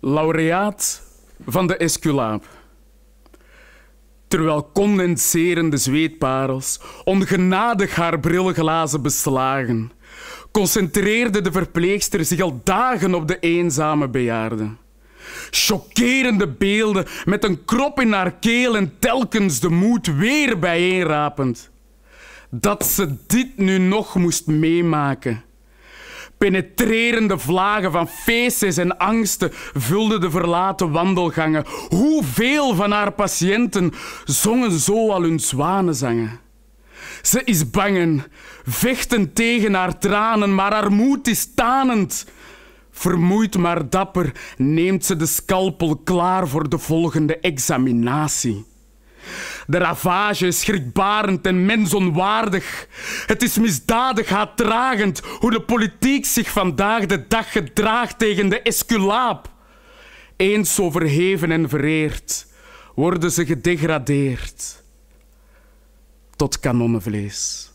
laureaat van de Esculaap. Terwijl condenserende zweetparels ongenadig haar brilglazen beslagen, concentreerde de verpleegster zich al dagen op de eenzame bejaarde. Chockerende beelden met een krop in haar keel en telkens de moed weer bijeenrapend. Dat ze dit nu nog moest meemaken, Penetrerende vlagen van feces en angsten vulden de verlaten wandelgangen. Hoeveel van haar patiënten zongen zo al hun zwanenzangen? Ze is bangen, vechten tegen haar tranen, maar haar moed is tanend. Vermoeid maar dapper neemt ze de scalpel klaar voor de volgende examinatie. De ravage is schrikbarend en mensonwaardig. Het is misdadig, haatdragend hoe de politiek zich vandaag de dag gedraagt tegen de esculaap. Eens zo verheven en vereerd, worden ze gedegradeerd tot kanonnenvlees.